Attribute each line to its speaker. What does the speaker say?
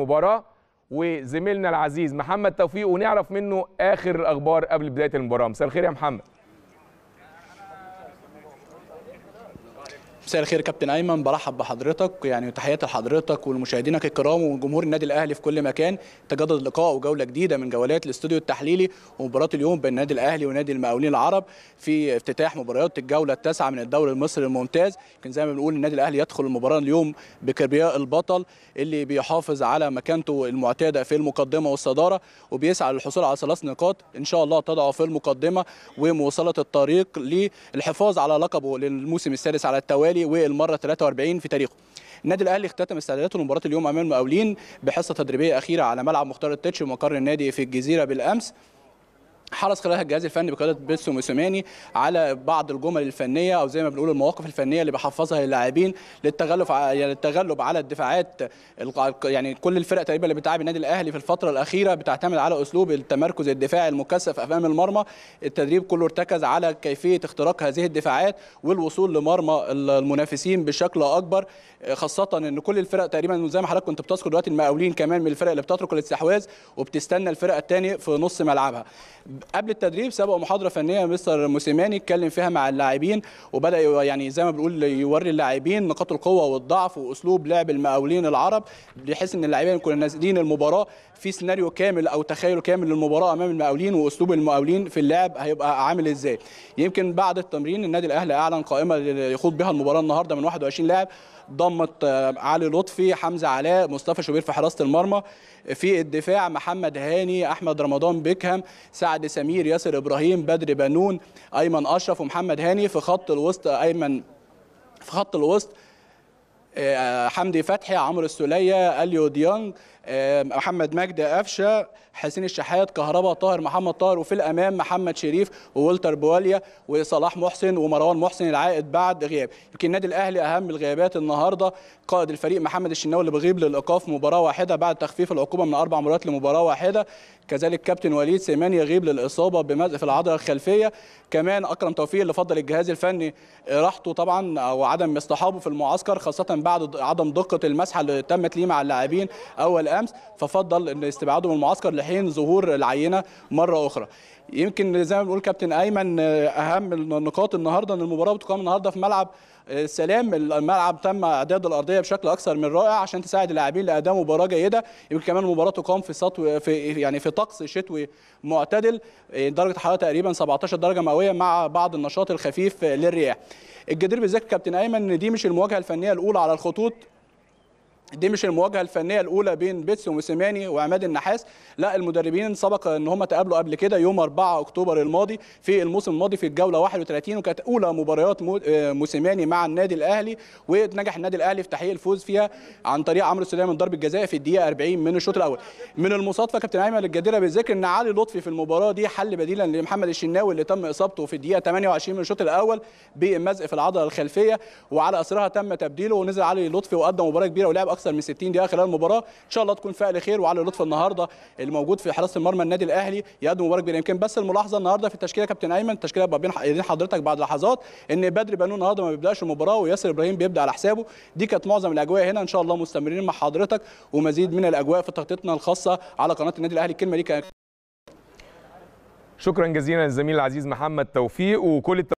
Speaker 1: مباراة وزميلنا العزيز محمد توفيق ونعرف منه اخر الاخبار قبل بدايه المباراه مساء الخير يا محمد مساء الخير كابتن ايمن برحب بحضرتك يعني وتحياتي لحضرتك ولمشاهدينك الكرام وجمهور النادي الاهلي في كل مكان تجدد لقاء وجوله جديده من جولات الاستوديو التحليلي ومباراه اليوم بين النادي الاهلي ونادي المقاولين العرب في افتتاح مباريات الجوله التاسعه من الدوري المصري الممتاز كان زي ما بنقول النادي الاهلي يدخل المباراه اليوم بكبرياء البطل اللي بيحافظ على مكانته المعتاده في المقدمه والصداره وبيسعى للحصول على ثلاث نقاط ان شاء الله تضعه في المقدمه ومواصله الطريق للحفاظ على لقبه للموسم السادس على التوالي الاهلي والمره 43 في تاريخه النادي الاهلي اختتم استعداداته لمباراه اليوم امام المقاولين بحصه تدريبيه اخيره على ملعب مختار التتش مقر النادي في الجزيره بالامس حرص خلال الجهاز الفني بقياده بيتسو موسيماني على بعض الجمل الفنيه او زي ما بنقول المواقف الفنيه اللي بيحفظها للاعبين للتغلب يعني للتغلب على الدفاعات يعني كل الفرق تقريبا اللي بتلعب النادي الاهلي في الفتره الاخيره بتعتمد على اسلوب التمركز الدفاعي المكثف امام المرمى التدريب كله ارتكز على كيفيه اختراق هذه الدفاعات والوصول لمرمى المنافسين بشكل اكبر خاصه ان كل الفرق تقريبا زي ما حضرتك كنت بتذكر دلوقتي المقاولين كمان من الفرق اللي بتترك الاستحواذ وبتستنى الفرقه الثانيه في نص ملعبها قبل التدريب سبق محاضره فنيه مستر موسيماني اتكلم فيها مع اللاعبين وبدا يعني زي ما بنقول يوري اللاعبين نقاط القوه والضعف واسلوب لعب المقاولين العرب بحيث ان اللاعبين يكونوا نازلين المباراه في سيناريو كامل او تخيل كامل للمباراه امام المقاولين واسلوب المقاولين في اللعب هيبقى عامل ازاي يمكن بعد التمرين النادي الاهلي اعلن قائمه يخوض بها المباراه النهارده من 21 لاعب ضمت آه، علي لطفي حمزه علاء مصطفى شوبير في حراسه المرمى في الدفاع محمد هاني احمد رمضان بيكهام سعد سمير ياسر ابراهيم بدر بنون ايمن اشرف ومحمد هاني في خط الوسط ايمن في خط الوسط آه، حمدي فتحي عمرو السوليه اليو ديانج محمد مجدي قفشه حسين الشحات كهربا طاهر محمد طاهر وفي الامام محمد شريف وولتر بواليا وصلاح محسن ومروان محسن العائد بعد غياب يمكن النادي الاهلي اهم الغيابات النهارده قائد الفريق محمد الشناوي اللي بيغيب للايقاف مباراه واحده بعد تخفيف العقوبه من اربع مرات لمباراه واحده كذلك كابتن وليد سيمان يغيب للاصابه بمزق في العضله الخلفيه كمان اكرم توفيق اللي فضل الجهاز الفني راحته طبعا او عدم اصطحابه في المعسكر خاصه بعد عدم دقه المسحه اللي تمت ليه مع اللاعبين اول بالامس ففضل ان استبعاده من المعسكر لحين ظهور العينه مره اخرى يمكن زي ما بنقول كابتن ايمن اهم النقاط النهارده ان المباراه بتقام النهارده في ملعب سلام الملعب تم اعداد الارضيه بشكل اكثر من رائع عشان تساعد اللاعبين لاداء مباراه جيده يمكن كمان المباراه تقام في سطو في يعني في طقس شتوي معتدل درجه حراره تقريبا 17 درجه مئويه مع بعض النشاط الخفيف للرياح الجدير بالذكر كابتن ايمن ان دي مش المواجهه الفنيه الاولى على الخطوط دي مش المواجهه الفنيه الاولى بين بيتسي وموسيماني وعماد النحاس لا المدربين سبق ان هم تقابلوا قبل كده يوم 4 اكتوبر الماضي في الموسم الماضي في الجوله 31 وكانت اولى مباريات آه، موسيماني مع النادي الاهلي ونجح النادي الاهلي في تحقيق الفوز فيها عن طريق عمرو السليه من ضربه جزاء في الدقيقه 40 من الشوط الاول من المصادفه كابتن ايمن الجديره بالذكر ان علي لطفي في المباراه دي حل بديلا لمحمد الشناوي اللي تم اصابته في الدقيقه 28 من الشوط الاول بمزق في العضله الخلفيه وعلى اثرها تم تبديله ونزل علي لطفي وقدم مباراه كبيره ولعب اكثر من 60 دقيقه خلال المباراه ان شاء الله تكون فعل خير وعلى لطف النهارده الموجود في حراسه المرمى النادي الاهلي يقدم مباراه كبيره يمكن بس الملاحظه النهارده في التشكيله كابتن ايمن التشكيله بقى بين حضرتك بعد لحظات ان بدر بنون النهارده ما بيبداش المباراه وياسر ابراهيم بيبدا على حسابه دي كانت معظم الاجواء هنا ان شاء الله مستمرين مع حضرتك ومزيد من الاجواء في تغطيتنا الخاصه على قناه النادي الاهلي الكلمه دي كانت شكرا جزيلا للزميل العزيز محمد توفيق وكل